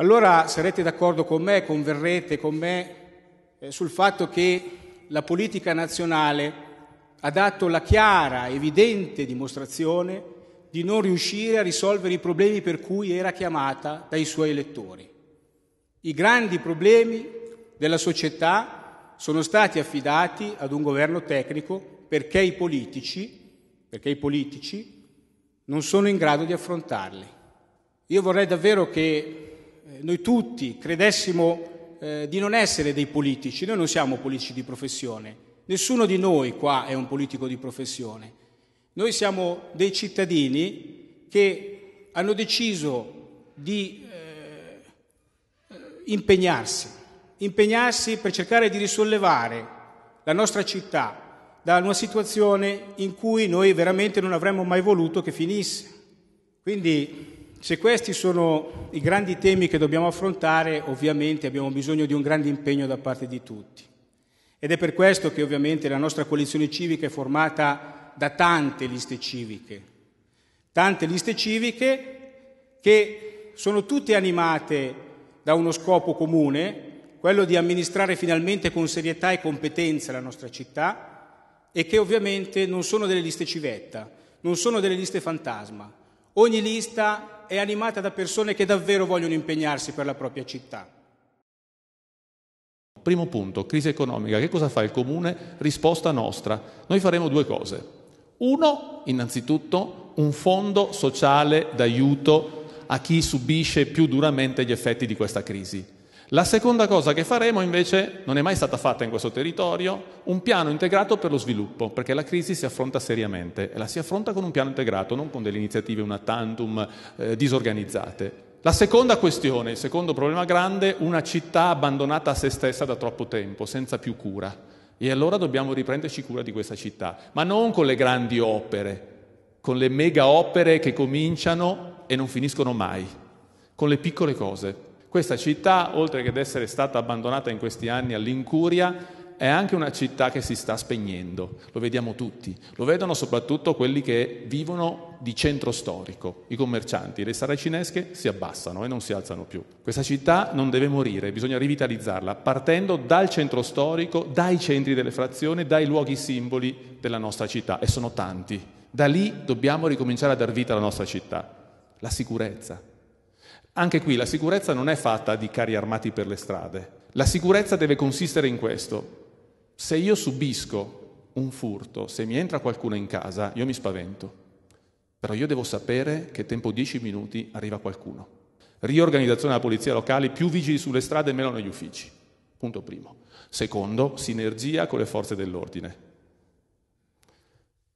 Allora sarete d'accordo con me, converrete con me eh, sul fatto che la politica nazionale ha dato la chiara, evidente dimostrazione di non riuscire a risolvere i problemi per cui era chiamata dai suoi elettori. I grandi problemi della società sono stati affidati ad un governo tecnico perché i politici, perché i politici non sono in grado di affrontarli. Io vorrei davvero che eh, noi tutti credessimo eh, di non essere dei politici, noi non siamo politici di professione, nessuno di noi qua è un politico di professione, noi siamo dei cittadini che hanno deciso di eh, impegnarsi, impegnarsi per cercare di risollevare la nostra città da una situazione in cui noi veramente non avremmo mai voluto che finisse. Quindi se questi sono i grandi temi che dobbiamo affrontare, ovviamente abbiamo bisogno di un grande impegno da parte di tutti. Ed è per questo che ovviamente la nostra coalizione civica è formata da tante liste civiche, tante liste civiche che sono tutte animate da uno scopo comune, quello di amministrare finalmente con serietà e competenza la nostra città e che ovviamente non sono delle liste civetta, non sono delle liste fantasma. Ogni lista è animata da persone che davvero vogliono impegnarsi per la propria città. Primo punto, crisi economica. Che cosa fa il comune? Risposta nostra. Noi faremo due cose. Uno, innanzitutto, un fondo sociale d'aiuto a chi subisce più duramente gli effetti di questa crisi. La seconda cosa che faremo invece, non è mai stata fatta in questo territorio, un piano integrato per lo sviluppo, perché la crisi si affronta seriamente e la si affronta con un piano integrato, non con delle iniziative una tantum eh, disorganizzate. La seconda questione, il secondo problema grande, una città abbandonata a se stessa da troppo tempo, senza più cura. E allora dobbiamo riprenderci cura di questa città, ma non con le grandi opere, con le mega opere che cominciano e non finiscono mai, con le piccole cose. Questa città, oltre che ad essere stata abbandonata in questi anni all'incuria, è anche una città che si sta spegnendo, lo vediamo tutti, lo vedono soprattutto quelli che vivono di centro storico, i commercianti, le saracinesche si abbassano e non si alzano più. Questa città non deve morire, bisogna rivitalizzarla partendo dal centro storico, dai centri delle frazioni, dai luoghi simboli della nostra città e sono tanti. Da lì dobbiamo ricominciare a dar vita alla nostra città. La sicurezza, anche qui la sicurezza non è fatta di carri armati per le strade. La sicurezza deve consistere in questo. Se io subisco un furto, se mi entra qualcuno in casa, io mi spavento. Però io devo sapere che tempo 10 minuti arriva qualcuno. Riorganizzazione della polizia locale, più vigili sulle strade e meno negli uffici. Punto primo. Secondo, sinergia con le forze dell'ordine.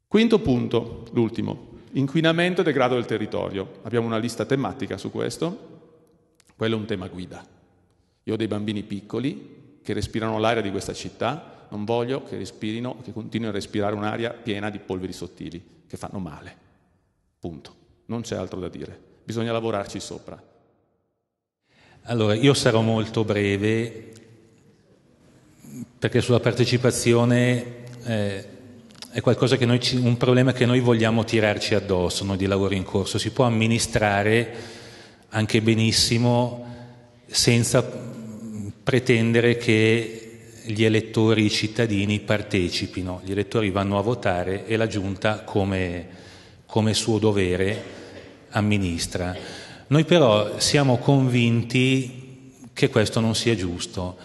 Quinto punto, l'ultimo. Inquinamento e degrado del territorio. Abbiamo una lista tematica su questo. Quello è un tema guida. Io ho dei bambini piccoli che respirano l'aria di questa città, non voglio che respirino, che continuino a respirare un'aria piena di polveri sottili, che fanno male. Punto. Non c'è altro da dire. Bisogna lavorarci sopra. Allora, io sarò molto breve perché sulla partecipazione eh, è qualcosa che noi, un problema che noi vogliamo tirarci addosso, noi di lavoro in corso, si può amministrare anche benissimo senza pretendere che gli elettori, i cittadini partecipino, gli elettori vanno a votare e la Giunta come, come suo dovere amministra. Noi però siamo convinti che questo non sia giusto,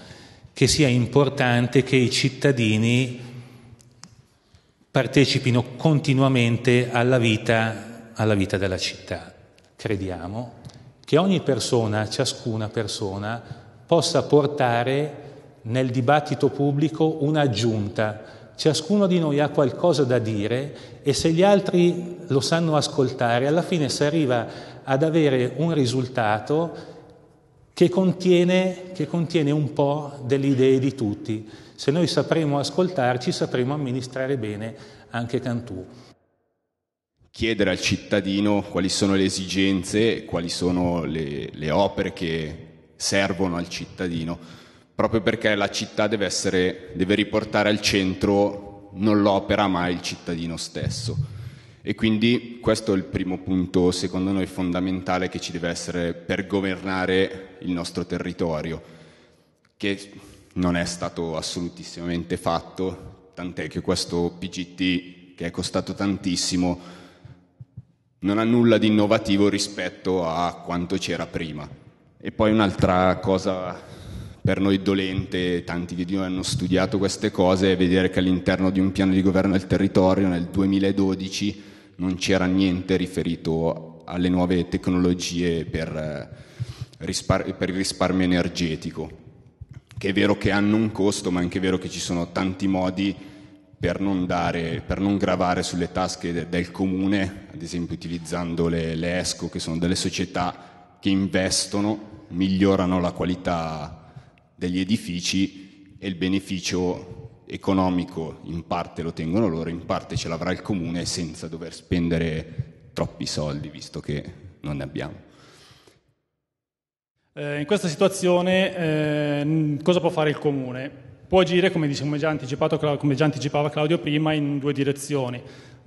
che sia importante che i cittadini partecipino continuamente alla vita, alla vita della città. Crediamo che ogni persona, ciascuna persona, possa portare nel dibattito pubblico un'aggiunta. Ciascuno di noi ha qualcosa da dire e se gli altri lo sanno ascoltare, alla fine si arriva ad avere un risultato che contiene, che contiene un po' delle idee di tutti. Se noi sapremo ascoltarci, sapremo amministrare bene anche Cantù chiedere al cittadino quali sono le esigenze, quali sono le, le, opere che servono al cittadino, proprio perché la città deve, essere, deve riportare al centro non l'opera ma il cittadino stesso. E quindi questo è il primo punto, secondo noi, fondamentale che ci deve essere per governare il nostro territorio, che non è stato assolutissimamente fatto, tant'è che questo PGT, che è costato tantissimo, non ha nulla di innovativo rispetto a quanto c'era prima. E poi un'altra cosa per noi dolente, tanti di noi hanno studiato queste cose, vedere che all'interno di un piano di governo del territorio nel 2012 non c'era niente riferito alle nuove tecnologie per, eh, rispar- per il risparmio energetico, che è vero che hanno un costo, ma è anche vero che ci sono tanti modi per non, dare, per non gravare sulle tasche de- del comune, ad esempio utilizzando le, le ESCO, che sono delle società che investono, migliorano la qualità degli edifici e il beneficio economico in parte lo tengono loro, in parte ce l'avrà il comune senza dover spendere troppi soldi, visto che non ne abbiamo. Eh, in questa situazione eh, cosa può fare il comune? Può agire, come, dice, come, già, come già anticipava Claudio prima, in due direzioni.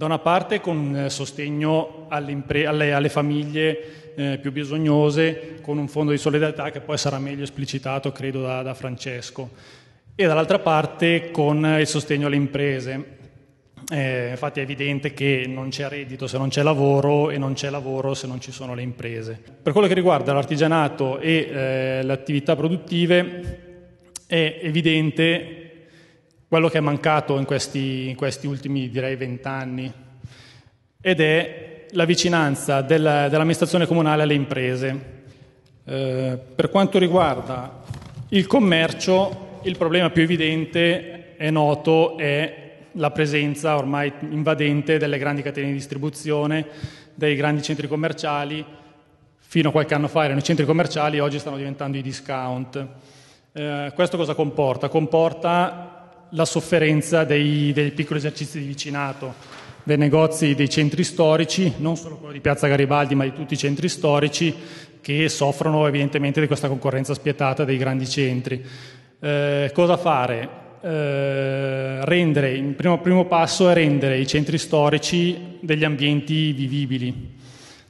Da una parte con un eh, sostegno alle, alle, alle famiglie eh, più bisognose, con un fondo di solidarietà che poi sarà meglio esplicitato, credo, da, da Francesco, e dall'altra parte con eh, il sostegno alle imprese. Eh, infatti è evidente che non c'è reddito se non c'è lavoro e non c'è lavoro se non ci sono le imprese. Per quello che riguarda l'artigianato e eh, le attività produttive è evidente quello che è mancato in questi, in questi ultimi direi vent'anni ed è la vicinanza del, dell'amministrazione comunale alle imprese. Eh, per quanto riguarda il commercio, il problema più evidente e noto è la presenza ormai invadente delle grandi catene di distribuzione, dei grandi centri commerciali. Fino a qualche anno fa erano i centri commerciali, oggi stanno diventando i discount. Eh, questo cosa comporta? Comporta la sofferenza dei, dei piccoli esercizi di vicinato dei negozi dei centri storici, non solo quello di Piazza Garibaldi, ma di tutti i centri storici che soffrono evidentemente di questa concorrenza spietata dei grandi centri. Eh, cosa fare? Eh, rendere, il primo, primo, passo è rendere i centri storici degli ambienti vivibili,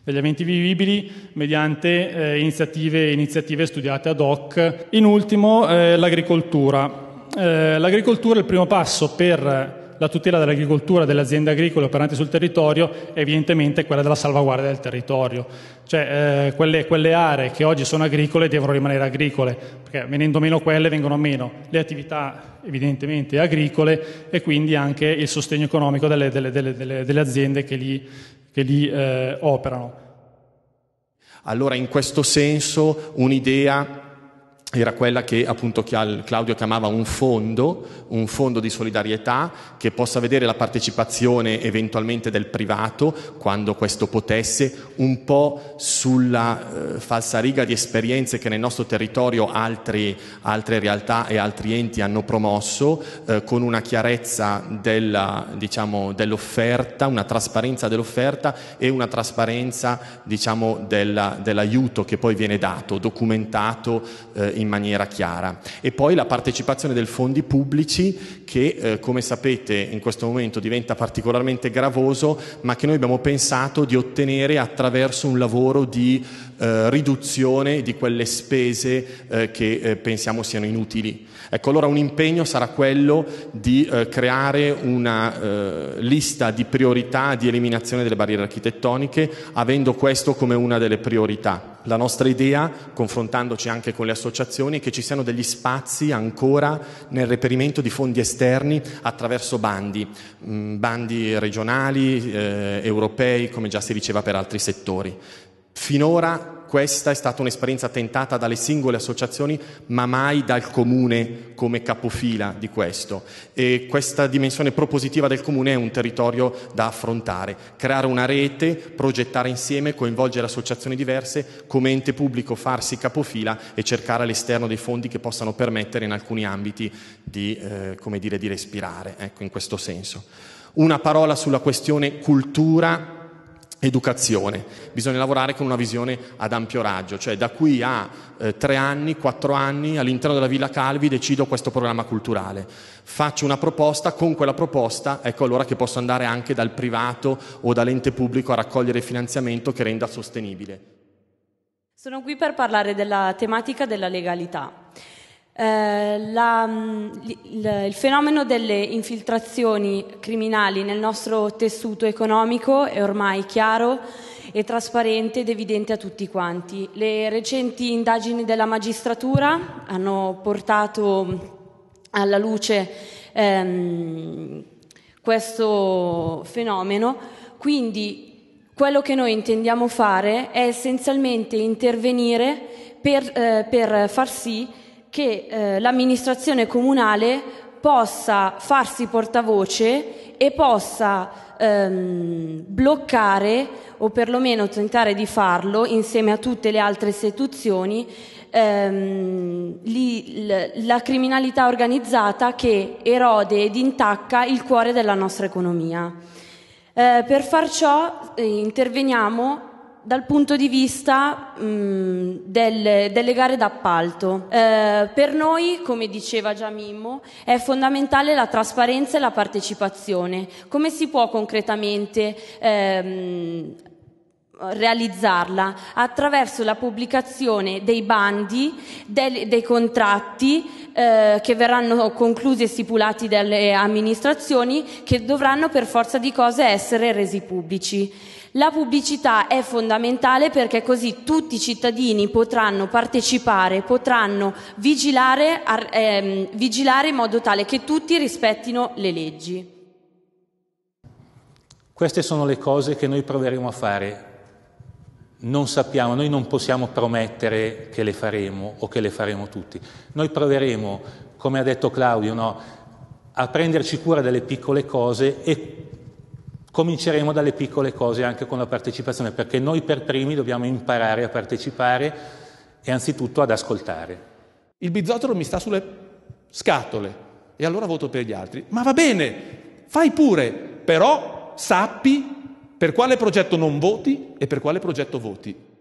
degli ambienti vivibili mediante eh, iniziative, iniziative, studiate ad hoc. In ultimo eh, l'agricoltura. Eh, l'agricoltura è il primo passo per la tutela dell'agricoltura, delle aziende agricole operanti sul territorio è evidentemente quella della salvaguardia del territorio. Cioè eh, quelle, quelle, aree che oggi sono agricole devono rimanere agricole, perché venendo meno quelle vengono meno le attività evidentemente agricole e quindi anche il sostegno economico delle, delle, delle, delle aziende che lì, che lì eh, operano. Allora in questo senso un'idea era quella che appunto Claudio chiamava un fondo, un fondo di solidarietà che possa vedere la partecipazione eventualmente del privato, quando questo potesse, un po' sulla eh, falsariga di esperienze che nel nostro territorio altri, altre realtà e altri enti hanno promosso, eh, con una chiarezza della, diciamo, dell'offerta, una trasparenza dell'offerta e una trasparenza diciamo, della, dell'aiuto che poi viene dato, documentato. Eh, in maniera chiara. E poi la partecipazione dei fondi pubblici che, eh, come sapete, in questo momento diventa particolarmente gravoso, ma che noi abbiamo pensato di ottenere attraverso un lavoro di eh, riduzione di quelle spese eh, che eh, pensiamo siano inutili. Ecco, allora un impegno sarà quello di eh, creare una eh, lista di priorità di eliminazione delle barriere architettoniche, avendo questo come una delle priorità la nostra idea, confrontandoci anche con le associazioni, è che ci siano degli spazi ancora nel reperimento di fondi esterni attraverso bandi, mm, bandi regionali, eh, europei, come già si diceva per altri settori. Finora questa è stata un'esperienza tentata dalle singole associazioni, ma mai dal comune come capofila di questo. E questa dimensione propositiva del comune è un territorio da affrontare, creare una rete, progettare insieme, coinvolgere associazioni diverse, come ente pubblico farsi capofila e cercare all'esterno dei fondi che possano permettere in alcuni ambiti di, eh, dire, di respirare, ecco, in questo senso. Una parola sulla questione cultura educazione. Bisogna lavorare con una visione ad ampio raggio, cioè da qui a eh, tre anni, quattro anni all'interno della Villa Calvi decido questo programma culturale. Faccio una proposta, con quella proposta ecco allora che posso andare anche dal privato o dall'ente pubblico a raccogliere finanziamento che renda sostenibile. Sono qui per parlare della tematica della legalità. Eh, la, mm, il, il, fenomeno delle infiltrazioni criminali nel nostro tessuto economico è ormai chiaro e trasparente ed evidente a tutti quanti. Le recenti indagini della magistratura hanno portato mm, alla luce ehm, questo fenomeno, quindi quello che noi intendiamo fare è essenzialmente intervenire per, eh, per far sì che eh, l'amministrazione comunale possa farsi portavoce e possa ehm, bloccare o perlomeno tentare di farlo insieme a tutte le altre istituzioni ehm, li, l- la criminalità organizzata che erode ed intacca il cuore della nostra economia. Eh, per far ciò eh, interveniamo dal punto di vista mh, mm, delle, delle, gare d'appalto. Eh, per noi, come diceva già Mimmo, è fondamentale la trasparenza e la partecipazione. Come si può concretamente ehm, realizzarla? Attraverso la pubblicazione dei bandi, del, dei contratti eh, che verranno conclusi e stipulati dalle amministrazioni che dovranno per forza di cose essere resi pubblici. La pubblicità è fondamentale perché così tutti i cittadini potranno partecipare, potranno vigilare, ehm, vigilare in modo tale che tutti rispettino le leggi. Queste sono le cose che noi proveremo a fare. Non sappiamo, noi non possiamo promettere che le faremo o che le faremo tutti. Noi proveremo, come ha detto Claudio, no, a prenderci cura delle piccole cose e Cominceremo dalle piccole cose anche con la partecipazione, perché noi per primi dobbiamo imparare a partecipare e anzitutto ad ascoltare. Il bizzotero mi sta sulle scatole e allora voto per gli altri. Ma va bene, fai pure, però sappi per quale progetto non voti e per quale progetto voti.